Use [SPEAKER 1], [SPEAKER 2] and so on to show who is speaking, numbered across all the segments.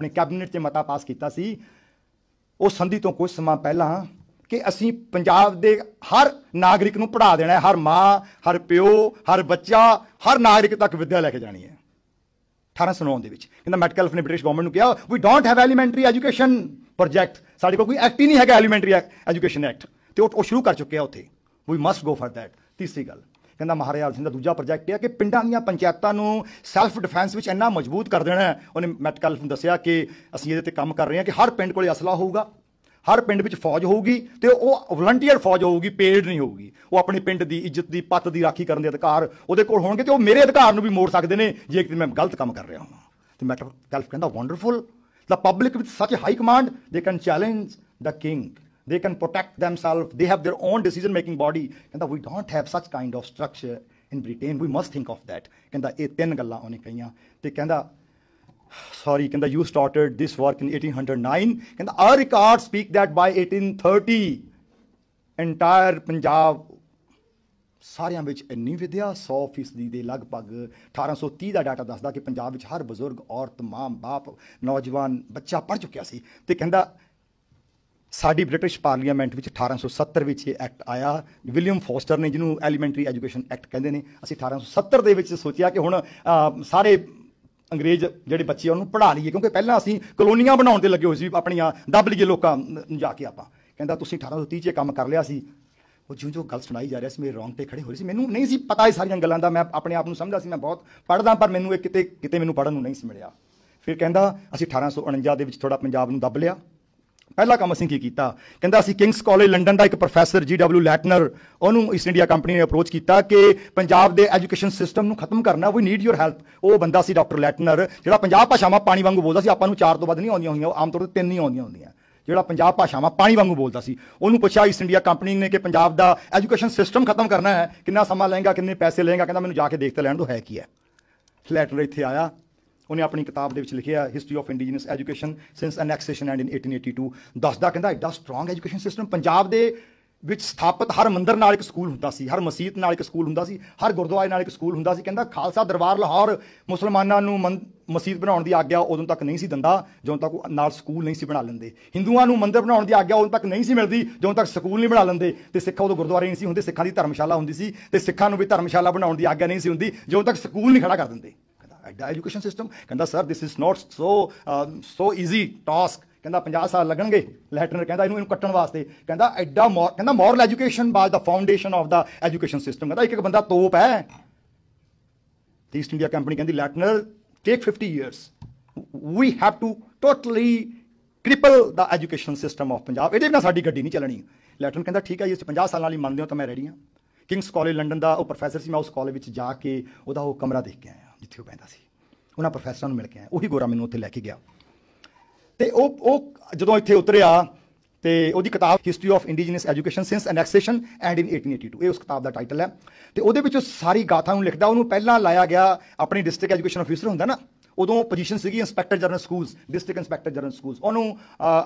[SPEAKER 1] ਆਪਣੇ ਕੈਬਨਿਟ 'ਚ ਮਤਾ ਪਾਸ ਕੀਤਾ ਸੀ ਉਹ ਸੰਧੀ ਤੋਂ ਕੁਝ ਸਮਾਂ ਪਹਿਲਾਂ ਕਿ ਅਸੀਂ ਪੰਜਾਬ ਦੇ ਹਰ ਨਾਗਰਿਕ ਨੂੰ ਪੜਾ ਦੇਣਾ ਹੈ ਹਰ ਮਾਂ ਹਰ ਪਿਓ ਹਰ ਬੱਚਾ ਹਰ ਨਾਗਰਿਕ ਤੱਕ ਵਿੱਦਿਆ ਲੈ ਕੇ ਜਾਣੀ ਹੈ 1899 ਦੇ ਵਿੱਚ ਕਹਿੰਦਾ ਮੈਟਕਲਫ ਨੇ ਬ੍ਰਿਟਿਸ਼ ਗਵਰਨਮੈਂਟ ਨੂੰ ਕਿਹਾ we don't have elementary education project ਸਾਡੇ ਕੋਲ ਕੋਈ ਐਕਟ ਹੀ ਨਹੀਂ ਹੈਗਾ ਐਲੀਮੈਂਟਰੀ ਐਜੂਕੇਸ਼ਨ ਐਕਟ ਤੇ ਉਹ ਸ਼ੁਰੂ ਕਰ ਚੁੱਕਿਆ ਉੱਥੇ we must go for that ਤੀਸਰੀ ਗੱਲ ਕਹਿੰਦਾ ਮਹਾਰਾਜ ਸਿੰਘ ਦਾ ਦੂਜਾ ਪ੍ਰੋਜੈਕਟ ਇਹ ਹੈ ਕਿ ਪਿੰਡਾਂ ਦੀਆਂ ਪੰਚਾਇਤਾਂ ਨੂੰ ਸੈਲਫ ਡਿਫੈਂਸ ਵਿੱਚ ਇੰਨਾ ਮਜ਼ਬੂਤ ਕਰ ਦੇਣਾ ਉਹਨੇ ਮੈਟਕਲ ਨੂੰ ਦੱਸਿਆ ਕਿ ਅਸੀਂ ਇਹਦੇ ਤੇ ਕੰਮ ਕਰ ਰਹੇ ਹਾਂ ਕਿ ਹਰ ਪਿੰਡ ਕੋਲੇ ਅਸਲਾ ਹੋਊਗਾ ਹਰ ਪਿੰਡ ਵਿੱਚ ਫੌਜ ਹੋਊਗੀ ਤੇ ਉਹ ਵਲੰਟੀਅਰ ਫੌਜ ਹੋਊਗੀ ਪੇਡ ਨਹੀਂ ਹੋਊਗੀ ਉਹ ਆਪਣੇ ਪਿੰਡ ਦੀ ਇੱਜ਼ਤ ਦੀ ਪੱਤ ਦੀ ਰਾਖੀ ਕਰਨ ਦੇ ਅਧਿਕਾਰ ਉਹਦੇ ਕੋਲ ਹੋਣਗੇ ਤੇ ਉਹ ਮੇਰੇ ਅਧਿਕਾਰ ਨੂੰ ਵੀ ਮੋੜ ਸਕਦੇ ਨੇ ਜੇ ਕਿ ਮੈਂ ਗਲਤ ਕੰਮ ਕਰ ਰਿਹਾ ਹਾਂ ਤੇ ਮੈਟਰ ਕਹਿੰਦਾ wonderful the public with such high command they can challenge the king They can protect themselves. They have their own decision making body. And we don't have such kind of structure in Britain. We must think of that. ਕਹਿੰਦਾ ਇਹ ਤਿੰਨ ਗੱਲਾਂ ਉਹਨੇ ਕਹੀਆਂ te kenda sorry kenda you started this work in 1809 kenda our records speak that by 1830 entire punjab ਸਾਰਿਆਂ ਵਿੱਚ ਇੰਨੀ ਵਿਦਿਆ 100% ਦੇ ਲਗਭਗ 1830 ਦਾ ਡਾਟਾ ਦੱਸਦਾ ਕਿ ਪੰਜਾਬ ਵਿੱਚ ਹਰ ਬਜ਼ੁਰਗ ਔਰ तमाम ਬਾਪ ਨੌਜਵਾਨ ਬੱਚਾ ਪੜ ਚੁੱਕਿਆ ਸੀ ਤੇ ਕਹਿੰਦਾ ਸਾਡੀ ਬ੍ਰਿਟਿਸ਼ ਪਾਰਲੀਮੈਂਟ ਵਿੱਚ 1870 ਵਿੱਚ ਇਹ ਐਕਟ ਆਇਆ ਵਿਲੀਅਮ ਫੋਸਟਰ ਨੇ ਜਿਹਨੂੰ ਐਲੀਮੈਂਟਰੀ ਐਜੂਕੇਸ਼ਨ ਐਕਟ ਕਹਿੰਦੇ ਨੇ ਅਸੀਂ 1870 ਦੇ ਵਿੱਚ ਸੋਚਿਆ ਕਿ ਹੁਣ ਸਾਰੇ ਅੰਗਰੇਜ਼ ਜਿਹੜੇ ਬੱਚੇ ਉਹਨੂੰ ਪੜ੍ਹਾ ਲਈਏ ਕਿਉਂਕਿ ਪਹਿਲਾਂ ਅਸੀਂ ਕਲੋਨੀਆਂ ਬਣਾਉਣ ਦੇ ਲੱਗੇ ਹੋਏ ਸੀ ਆਪਣੀਆਂ ਦੱਬ ਲਈਏ ਲੋਕਾਂ ਨੂੰ ਜਾ ਕੇ ਆਪਾਂ ਕਹਿੰਦਾ ਤੁਸੀਂ 1830 'ਚ ਕੰਮ ਕਰ ਲਿਆ ਸੀ ਉਹ ਜਿਉਂ ਜਿਉਂ ਗੱਲ ਸੁਣਾਈ ਜਾ ਰਿਹਾ ਸੀ ਮੇਰੇ ਰੌਂਗ ਤੇ ਖੜੇ ਹੋ ਰਹੀ ਸੀ ਮੈਨੂੰ ਨਹੀਂ ਸੀ ਪਤਾ ਇਹ ਸਾਰੀਆਂ ਗੱਲਾਂ ਦਾ ਮੈਂ ਆਪਣੇ ਆਪ ਨੂੰ ਸਮਝਦਾ ਸੀ ਮੈਂ ਬਹੁਤ ਪੜ੍ਹਦਾ ਪਰ ਮੈਨੂੰ ਇਹ ਕਿਤੇ ਕਿਤੇ ਮੈਨੂੰ ਪੜਨ ਨੂੰ ਨਹੀਂ ਸੀ ਮਿਲਿਆ ਫਿਰ ਕਹਿੰਦਾ ਅਸੀਂ 1849 ਦੇ ਵਿੱਚ ਥੋੜਾ ਪੰਜਾਬ ਨੂੰ ਦੱਬ ਲਿਆ ਪਹਿਲਾ ਕੰਮ ਅਸੀਂ ਕੀ ਕੀਤਾ ਕਹਿੰਦਾ ਅਸੀਂ ਕਿੰਗਸ ਕਾਲਜ ਲੰਡਨ ਦਾ ਇੱਕ ਪ੍ਰੋਫੈਸਰ ਜੀ ਡਬਲਯੂ ਲੈਟਨਰ ਉਹਨੂੰ ਇਸ ਇੰਡੀਆ ਕੰਪਨੀ ਨੇ ਅਪਰੋਚ ਕੀਤਾ ਕਿ ਪੰਜਾਬ ਦੇ ਐਜੂਕੇਸ਼ਨ ਸਿਸਟਮ ਨੂੰ ਖਤਮ ਕਰਨਾ ਵੀ ਨੀਡ ਯੂਰ ਹੈਲਪ ਉਹ ਬੰਦਾ ਸੀ ਡਾਕਟਰ ਲੈਟਨਰ ਜਿਹੜਾ ਪੰਜਾਬ ਭਾਸ਼ਾਵਾਂ ਪਾਣੀ ਵਾਂਗੂ ਬੋਲਦਾ ਸੀ ਆਪਾਂ ਨੂੰ ਚਾਰ ਤੋਂ ਵੱਧ ਨਹੀਂ ਆਉਂਦੀਆਂ ਹੋਈਆਂ ਆਮ ਤੌਰ ਤੇ ਤਿੰਨ ਹੀ ਆਉਂਦੀਆਂ ਹੁੰਦੀਆਂ ਜਿਹੜਾ ਪੰਜਾਬ ਭਾਸ਼ਾਵਾਂ ਪਾਣੀ ਵਾਂਗੂ ਬੋਲਦਾ ਸੀ ਉਹਨੂੰ ਪੁੱਛਿਆ ਇਸ ਇੰਡੀਆ ਕੰਪਨੀ ਨੇ ਕਿ ਪੰਜਾਬ ਦਾ ਐਜੂਕੇਸ਼ਨ ਸਿਸਟਮ ਖਤਮ ਕਰਨਾ ਹੈ ਕਿੰਨਾ ਸਮਾਂ ਲਏਗਾ ਕਿੰਨੇ ਪੈਸੇ ਲਏਗਾ ਕਹਿੰਦਾ ਮੈਨੂੰ ਜਾ ਕੇ ਦੇਖ ਤੇ ਲੈਣ ਦੋ ਹੈ ਕੀ ਹੈ ਲੈਟਰ ਇੱਥੇ ਆਇਆ ਉਹਨੇ ਆਪਣੀ ਕਿਤਾਬ ਦੇ ਵਿੱਚ ਲਿਖਿਆ history of indigenous education since annexation and in 1882 ਦੱਸਦਾ ਕਹਿੰਦਾ ਐਡਾ ਸਟਰੋਂਗ ਐਜੂਕੇਸ਼ਨ ਸਿਸਟਮ ਪੰਜਾਬ ਦੇ ਵਿੱਚ ਸਥਾਪਿਤ ਹਰ ਮੰਦਰ ਨਾਲ ਇੱਕ ਸਕੂਲ ਹੁੰਦਾ ਸੀ ਹਰ ਮਸਜਿਦ ਨਾਲ ਇੱਕ ਸਕੂਲ ਹੁੰਦਾ ਸੀ ਹਰ ਗੁਰਦੁਆਰੇ ਨਾਲ ਇੱਕ ਸਕੂਲ ਹੁੰਦਾ ਸੀ ਕਹਿੰਦਾ ਖਾਲਸਾ ਦਰਬਾਰ ਲਾਹੌਰ ਮੁਸਲਮਾਨਾਂ ਨੂੰ ਮਸਜਿਦ ਬਣਾਉਣ ਦੀ ਆਗਿਆ ਉਦੋਂ ਤੱਕ ਨਹੀਂ ਸੀ ਦਿੰਦਾ ਜਦੋਂ ਤੱਕ ਨਾਲ ਸਕੂਲ ਨਹੀਂ ਸੀ ਬਣਾ ਲੈਂਦੇ ਹਿੰਦੂਆਂ ਨੂੰ ਮੰਦਰ ਬਣਾਉਣ ਦੀ ਆਗਿਆ ਉਦੋਂ ਤੱਕ ਨਹੀਂ ਸੀ ਮਿਲਦੀ ਜਦੋਂ ਤੱਕ ਸਕੂਲ ਨਹੀਂ ਬਣਾ ਲੈਂਦੇ ਤੇ ਸਿੱਖਾਂ ਉਦੋਂ ਗੁਰਦੁਆਰੇ ਨਹੀਂ ਸੀ ਹੁੰਦੇ ਸਿੱਖਾਂ ਦੀ ਧਰਮਸ਼ਾਲਾ ਹੁੰਦੀ ਸੀ ਤੇ ਸਿੱਖਾਂ ਨੂੰ ਵੀ ਧਰਮਸ਼ਾਲਾ ਬਣਾਉਣ ਦੀ ਆਗਿਆ ਨਹੀਂ ਸੀ ਹੁੰਦੀ ਜਦੋਂ ਤੱਕ ਸਕੂਲ ਨਹੀਂ ਖੜਾ ਕਰ ਦਿੰਦੇ at the ਸਿਸਟਮ ਕਹਿੰਦਾ sir this is not so so easy task ਕਹਿੰਦਾ 50 ਸਾਲ ਲੱਗਣਗੇ ਲੈਟਰਨਰ ਕਹਿੰਦਾ ਇਹਨੂੰ ਇਹਨੂੰ ਕੱਟਣ ਵਾਸਤੇ ਕਹਿੰਦਾ ਐਡਾ ਮੋਰ ਕਹਿੰਦਾ moral education was the foundation of the education system ਕਹਿੰਦਾ ਇੱਕ ਇੱਕ ਬੰਦਾ ਤੋਪ ਹੈ ਈਸਟ ਇੰਡੀਆ ਕੰਪਨੀ ਕਹਿੰਦੀ ਲੈਟਰਨਰ take 50 years we have to totally cripple the education system of Punjab ਇਹਦੇ ਬਿਨਾ ਸਾਡੀ ਗੱਡੀ ਨਹੀਂ ਚੱਲਣੀ ਲੈਟਰਨ ਕਹਿੰਦਾ ਠੀਕ ਹੈ ਜੀ 50 ਸਾਲਾਂ ਲਈ ਮੰਨਦੇ ਹੋ ਤਾਂ ਮੈਂ ਰੈਡੀ ਹਾਂ ਕਿੰਗਸ ਕਾਲਜ ਲੰਡਨ ਦਾ ਉਹ ਪ੍ਰੋਫੈਸਰ ਸੀ ਮੈਂ ਉਸ ਕਾਲਜ ਵਿੱਚ ਜਾ ਕੇ ਉਹਦਾ ਉਹ ਕਮਰਾ ਦੇਖ ਕੇ ਆਇਆ ਜਿੱਥੇ ਉਹ ਪੈਂਦਾ ਸੀ ਉਹਨਾਂ ਪ੍ਰੋਫੈਸਰਾਂ ਨੂੰ ਮਿਲ ਕੇ ਆਇਆ ਉਹੀ ਗੋਰਾ ਮੈਨੂੰ ਉੱਥੇ ਲੈ ਕੇ ਗਿਆ ਤੇ ਉਹ ਉਹ ਜਦੋਂ ਇੱਥੇ ਉਤਰਿਆ ਤੇ ਉਹਦੀ ਕਿਤਾਬ history of indigenous education since annexation and in 1882 ਇਹ ਉਸ ਕਿਤਾਬ ਦਾ ਟਾਈਟਲ ਹੈ ਤੇ ਉਹਦੇ ਵਿੱਚ ਸਾਰੀ ਗਾਥਾ ਨੂੰ ਲਿਖਦਾ ਉਹਨੂੰ ਪਹਿਲਾਂ ਲਾਇਆ ਗਿਆ ਆਪਣੀ ਡਿਸਟ੍ਰਿਕਟ ਐਜੂਕੇਸ਼ਨ ਅਫੀਸਰ ਹੁੰਦਾ ਨਾ ਉਦੋਂ ਪੋਜੀਸ਼ਨ ਸੀਗੀ inspector general schools district inspector general schools ਉਹਨੂੰ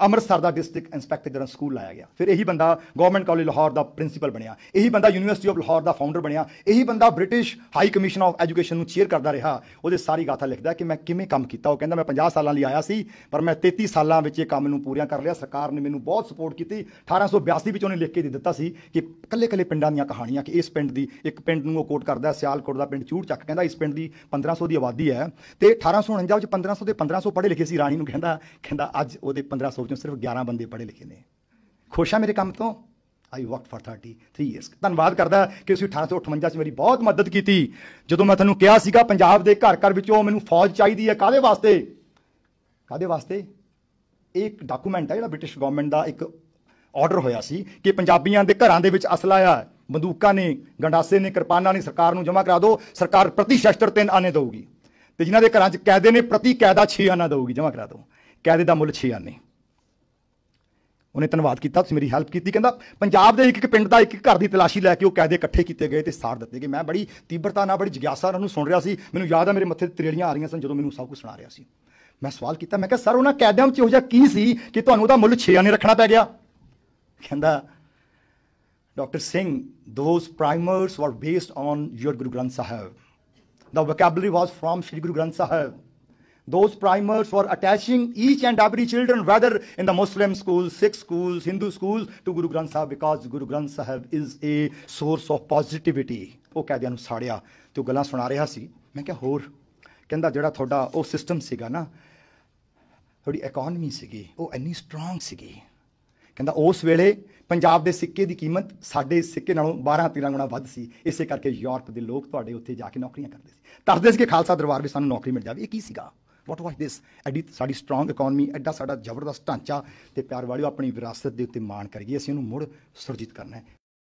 [SPEAKER 1] ਅੰਮ੍ਰਿਤਸਰ ਦਾ ਡਿਸਟ੍ਰਿਕਟ ਇੰਸਪੈਕਟਰ ਜਨਰਲ ਸਕੂਲ ਲਾਇਆ ਗਿਆ ਫਿਰ ਇਹੀ ਬੰਦਾ ਗਵਰਨਮੈਂਟ ਕਾਲਜ ਲਾਹੌਰ ਦਾ ਪ੍ਰਿੰਸੀਪਲ ਬਣਿਆ ਇਹੀ ਬੰਦਾ ਯੂਨੀਵਰਸਿਟੀ ਆਫ ਲਾਹੌਰ ਦਾ ਫਾਊਂਡਰ ਬਣਿਆ ਇਹੀ ਬੰਦਾ British high commission of education ਨੂੰ ਚੇਅਰ ਕਰਦਾ ਰਿਹਾ ਉਹਦੇ ਸਾਰੀ ਗਾਥਾ ਲਿਖਦਾ ਕਿ ਮੈਂ ਕਿਵੇਂ ਕੰਮ ਕੀਤਾ ਉਹ ਕਹਿੰਦਾ ਮੈਂ 50 ਸਾਲਾਂ ਲਈ ਆਇਆ ਸੀ ਪਰ ਮੈਂ 33 ਸਾਲਾਂ ਵਿੱਚ ਇਹ ਕੰਮ ਨੂੰ ਪੂਰੀਆਂ ਕਰ ਲਿਆ ਸਰਕਾਰ ਨੇ ਮੈਨੂੰ ਬਹੁਤ ਸਪੋਰਟ ਕੀਤੀ 1882 ਵਿੱਚ ਉਹਨੇ ਲਿਖ ਕੇ ਦੇ ਦਿੱਤਾ ਸੀ ਕਿ ਕੱਲੇ-ਕੱਲੇ ਪਿੰਡਾਂ ਦੀਆਂ ਕਹਾਣੀਆਂ ਕਿ ਇਸ ਪਿੰਡ ਦੀ ਇੱਕ ਪਿੰਡ ਨੂੰ ਉਹ ਕੋਟ ਕਰਦਾ ਸਿਆਲਕੋਟ ਦਾ ਪਿੰਡ ਚੂੜ ਚੱਕ ਕਹਿੰਦਾ ਇਸ ਪਿੰਡ ਦੀ 1500 ਦੀ ਆਬਾਦੀ ਹੈ ਤੇ 1249 ਵਿੱਚ 1500 ਦੇ 1500 ਪੜ੍ਹੇ ਲਿਖੇ ਸੀ ਰਾਣੀ ਨੂੰ ਕਹਿੰਦਾ ਕਹਿੰਦਾ ਅੱਜ ਉਹਦੇ 1500 ਚੋਂ ਸਿਰਫ 11 ਬੰਦੇ ਪੜ੍ਹੇ ਲਿਖੇ ਨੇ ਖੁਸ਼ ਆ ਮੇਰੇ ਕੰਮ ਤੋਂ ਆਈ ਵਰਕ ਫॉर 33 ਇਅਰਸ ਧੰਨਵਾਦ ਕਰਦਾ ਕਿ ਤੁਸੀਂ 1858 ਚ ਮੇਰੀ ਬਹੁਤ ਮਦਦ ਕੀਤੀ ਜਦੋਂ ਮੈਂ ਤੁਹਾਨੂੰ ਕਿਹਾ ਸੀਗਾ ਪੰਜਾਬ ਦੇ ਘਰ ਘਰ ਵਿੱਚੋਂ ਮੈਨੂੰ ਫੌਜ ਚਾਹੀਦੀ ਹੈ ਕਾਦੇ ਵਾਸਤੇ ਕਾਦੇ ਵਾਸਤੇ ਇੱਕ ਡਾਕੂਮੈਂਟ ਹੈ ਜਿਹੜਾ ਬ੍ਰਿਟਿਸ਼ ਗਵਰਨਮੈਂਟ ਦਾ ਇੱਕ ਆਰਡਰ ਹੋਇਆ ਸੀ ਕਿ ਪੰਜਾਬੀਆਂ ਦੇ ਘਰਾਂ ਦੇ ਵਿੱਚ ਅਸਲਾ ਆ ਬੰਦੂਕਾਂ ਨੇ ਗੰਡਾਸੇ ਨੇ ਕਿਰਪਾਨਾਂ ਨੇ ਸਰਕਾਰ ਨੂੰ ਜਮ੍ਹਾਂ ਕਰਾ ਦਿਓ ਸਰਕਾਰ ਪ੍ਰਤੀ ਸ਼ਸਤਰ ਤਿੰਨ ਆਨੇ ਦੇਊਗੀ ਤੇ ਜਿਨ੍ਹਾਂ ਦੇ ਘਰਾਂ 'ਚ ਕੈਦੇ ਨੇ ਪ੍ਰਤੀ ਕੈਦਾ 6 ਆਨਾ ਦਊਗੀ ਜਮ੍ਹਾਂ ਕਰਾ ਦੋ ਕੈਦੇ ਦਾ ਮੁੱਲ 6 ਆਨੇ ਉਹਨੇ ਧੰਨਵਾਦ ਕੀਤਾ ਤੁਸੀਂ ਮੇਰੀ ਹੈਲਪ ਕੀਤੀ ਕਹਿੰਦਾ ਪੰਜਾਬ ਦੇ ਇੱਕ ਇੱਕ ਪਿੰਡ ਦਾ ਇੱਕ ਇੱਕ ਘਰ ਦੀ ਤਲਾਸ਼ੀ ਲੈ ਕੇ ਉਹ ਕੈਦੇ ਇਕੱਠੇ ਕੀਤੇ ਗਏ ਤੇ ਸਾੜ ਦਿੱਤੇ ਗਏ ਮੈਂ ਬੜੀ ਤੀਬਰਤਾ ਨਾਲ ਬੜੀ ਜਿਗਿਆਸਾ ਨਾਲ ਉਹਨੂੰ ਸੁਣ ਰਿਹਾ ਸੀ ਮੈਨੂੰ ਯਾਦ ਆ ਮੇਰੇ ਮੱਥੇ ਤੇ ਤਰੇੜੀਆਂ ਆ ਰਹੀਆਂ ਸਨ ਜਦੋਂ ਮੈਨੂੰ ਸਭ ਕੁਝ ਸੁਣਾ ਰਿਹਾ ਸੀ ਮੈਂ ਸਵਾਲ ਕੀਤਾ ਮੈਂ ਕਿਹਾ ਸਰ ਉਹਨਾਂ ਕੈਦਾਂ ਵਿੱਚ ਉਹ ਜਿਹਾ ਕੀ ਸੀ ਕਿ ਤੁਹਾਨੂੰ ਉਹਦਾ ਮੁੱਲ 6 ਆਨੇ ਰੱਖਣਾ ਪੈ ਗਿਆ ਕਹਿੰਦਾ doctor Singh those primers were based on your Guru Granth Sahib The vocabulary was from Sri Guru Granth Sahib. Those primers were attaching each and every children, whether in the Muslim schools, Sikh schools, Hindu schools, to Guru Granth Sahib because Guru Granth Sahib is a source of positivity. ਉਹ ਕਹਦਿਆਂ ਨੂੰ ਸਾੜਿਆ Tu ਉਹ ਗੱਲਾਂ ਸੁਣਾ ਰਿਹਾ ਸੀ ਮੈਂ ਕਿਹਾ ਹੋਰ ਕਹਿੰਦਾ ਜਿਹੜਾ ਤੁਹਾਡਾ ਉਹ ਸਿਸਟਮ ਸੀਗਾ ਨਾ economy ਇਕਨੋਮੀ ਸੀਗੀ ਉਹ ਇੰਨੀ ਸਟਰੋਂਗ ਸੀਗੀ ਕਹਿੰਦਾ ਉਸ ਵੇਲੇ ਪੰਜਾਬ ਦੇ ਸਿੱਕੇ ਦੀ ਕੀਮਤ ਸਾਡੇ ਸਿੱਕੇ ਨਾਲੋਂ 12-13 ਗੁਣਾ ਵੱਧ ਸੀ ਇਸੇ ਕਰਕੇ ਯੂਰਪ ਦੇ ਲੋਕ ਤੁਹਾਡੇ ਉੱਥੇ ਜਾ ਕੇ ਨੌਕਰੀਆਂ ਕਰਦੇ ਸੀ ਤਰਦੇ ਸੀ ਕਿ ਖਾਲਸਾ ਦਰਬਾਰ ਵਿੱਚ ਸਾਨੂੰ ਨੌਕਰੀ ਮਿਲ ਜਾਵੇ ਇਹ ਕੀ ਸੀਗਾ ਵਾਟ ਵਾਸ ਦਿਸ ਐਡੀ ਸਾਡੀ ਸਟਰੋਂਗ ਇਕਨੋਮੀ ਐਡਾ ਸਾਡਾ ਜ਼ਬਰਦਸਤ ਢਾਂਚਾ ਤੇ ਪਿਆਰ ਵਾਲਿਓ ਆਪਣੀ ਵਿਰਾਸਤ ਦੇ ਉੱਤੇ ਮਾਣ ਕਰੀਏ ਅਸੀਂ ਉਹਨੂੰ ਮੁੜ ਸੁਰਜੀਤ ਕਰਨਾ ਹੈ